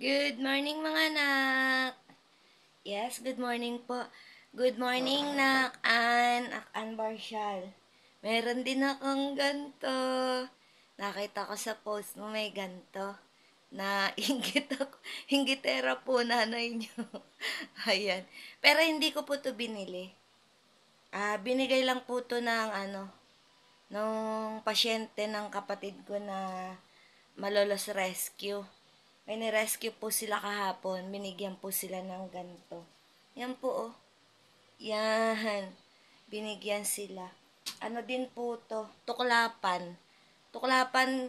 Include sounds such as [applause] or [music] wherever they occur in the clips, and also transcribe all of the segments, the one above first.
Good morning mga anak. Yes, good morning po. Good morning nak An, Akan Barshal. Meron din akong ganto. Nakita ko sa post mo may ganto. Na [laughs] inggit ako, inggitera po nanay niyo. [laughs] Ayan. Pero hindi ko po to binili. Ah, binigay lang po to ng ano, nung pasyente ng kapatid ko na malolos rescue. May nirescue po sila kahapon. Binigyan po sila ng ganito. Yan po, oh. Yan. Binigyan sila. Ano din po to? Tuklapan. Tuklapan.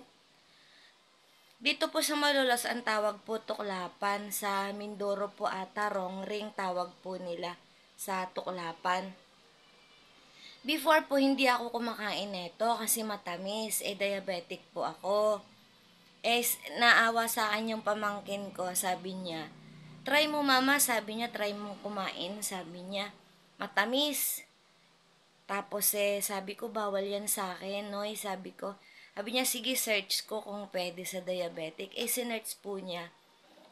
Dito po sa Malolos, ang tawag po tuklapan. Sa Mindoro po ata, wrong ring tawag po nila sa tuklapan. Before po, hindi ako kumakain nito kasi matamis. Eh, diabetic po ako. Eh, naawa sa akin yung pamangkin ko, sabi niya. Try mo mama, sabi niya, try mo kumain, sabi niya. Matamis. Tapos eh, sabi ko, bawal yan sa akin, no? Eh, sabi ko, sabi niya, sige, search ko kung pwede sa diabetic. Eh, sinerch po niya.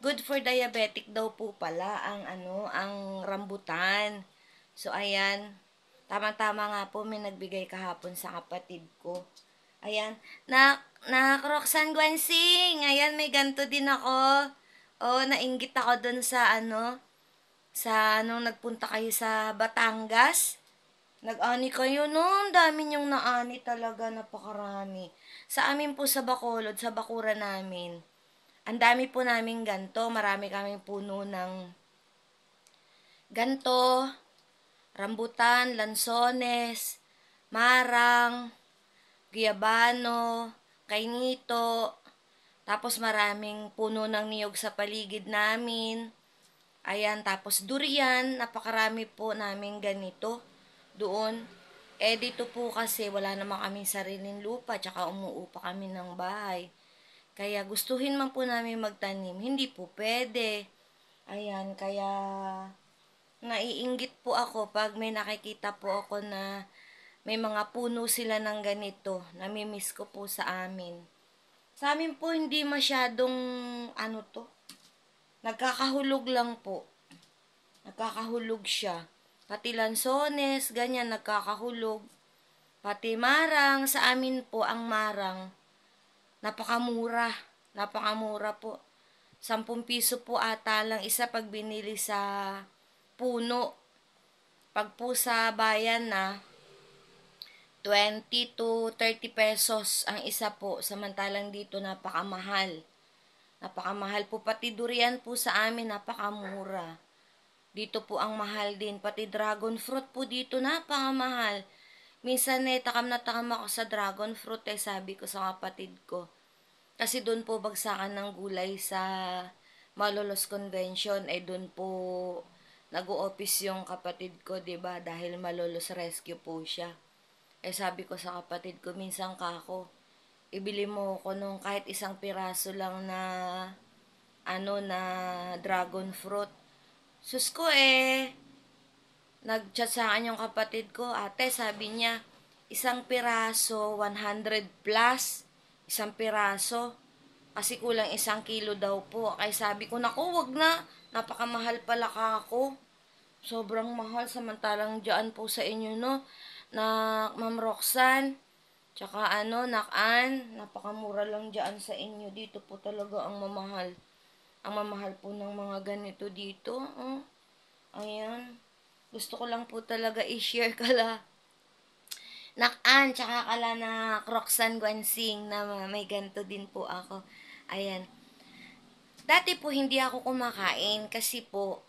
Good for diabetic daw po pala ang ano, ang rambutan. So, ayan. Tama-tama nga po, may nagbigay kahapon sa kapatid ko. Ayan. Na, na Roxanne Guansing. Ayan, may ganto din ako. O, oh, nainggit ako dun sa ano, sa anong nagpunta kayo sa Batangas. Nag-ani kayo noon. Dami niyong na-ani talaga. Napakarami. Sa amin po sa Bacolod, sa Bakura namin. Ang dami po namin ganto. Marami kaming puno ng ganto, rambutan, lansones, marang, kay Nito, tapos maraming puno ng niyog sa paligid namin. Ayan, tapos durian, napakarami po namin ganito doon. Eh, dito po kasi wala naman kami sariling lupa, tsaka umuupa kami ng bahay. Kaya gustuhin man po namin magtanim, hindi po pwede. Ayan, kaya naiinggit po ako pag may nakikita po ako na may mga puno sila ng ganito. Namimiss ko po sa amin. Sa amin po, hindi masyadong ano to. Nagkakahulog lang po. Nagkakahulog siya. Pati lansones, ganyan, nagkakahulog. Pati marang, sa amin po ang marang. Napakamura. Napakamura po. Sampung piso po ata lang isa pag binili sa puno. Pag po sa bayan na, 20 to 30 pesos ang isa po, samantalang dito napakamahal. Napakamahal po, pati durian po sa amin napakamura. Dito po ang mahal din, pati dragon fruit po dito napakamahal. Minsan eh, takam na takam ako sa dragon fruit eh, sabi ko sa kapatid ko. Kasi doon po bagsakan ng gulay sa Malolos Convention, eh doon po nag-o-office yung kapatid ko, 'di ba? Dahil Malolos Rescue po siya. Eh sabi ko sa kapatid ko, minsan ka ako, ibili mo ko nung kahit isang piraso lang na ano na dragon fruit. Sus ko eh, nagchat sa akin yung kapatid ko, ate sabi niya, isang piraso 100 plus, isang piraso, kasi kulang isang kilo daw po. Kaya sabi ko, naku, wag na, napakamahal pala ka ako. Sobrang mahal, samantalang dyan po sa inyo, no? na Ma'am Roxanne, tsaka ano, Nakan, napakamura lang dyan sa inyo. Dito po talaga ang mamahal. Ang mamahal po ng mga ganito dito. Oh. Ayan. Gusto ko lang po talaga i-share kala. Nakan, tsaka kala na Roxanne Guansing na may ganito din po ako. Ayan. Dati po hindi ako kumakain kasi po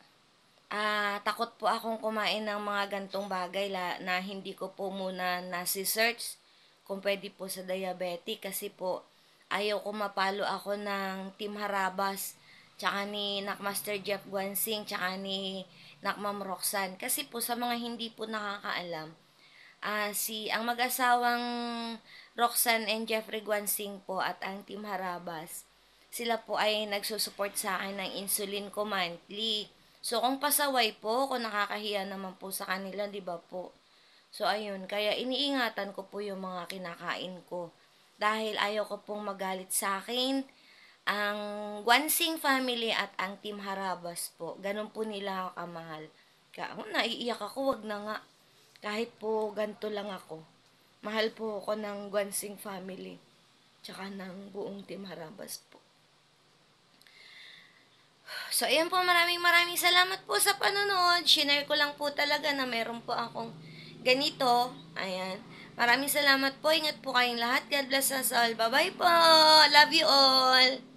uh, takot po akong kumain ng mga gantong bagay la, na hindi ko po muna nasi-search kung pwede po sa diabetic kasi po ayaw ko mapalo ako ng Team Harabas tsaka ni Nakmaster Jeff Guansing tsaka ni Nakmam Roxanne kasi po sa mga hindi po nakakaalam uh, si ang mag-asawang Roxanne and Jeffrey Guansing po at ang Team Harabas sila po ay nagsusupport sa akin ng insulin ko monthly So, kung pasaway po, kung nakakahiya naman po sa kanila, di ba po? So, ayun. Kaya, iniingatan ko po yung mga kinakain ko. Dahil ayaw ko pong magalit sa akin ang Guansing family at ang Team Harabas po. Ganun po nila kamahal. Kaya, oh, naiiyak ako, wag na nga. Kahit po ganto lang ako. Mahal po ako ng Guansing family. Tsaka ng buong Team Harabas po. So, ayan po, maraming maraming salamat po sa panonood. Shinare ko lang po talaga na meron po akong ganito. Ayan. Maraming salamat po. Ingat po kayong lahat. God bless us all. Bye-bye po. Love you all.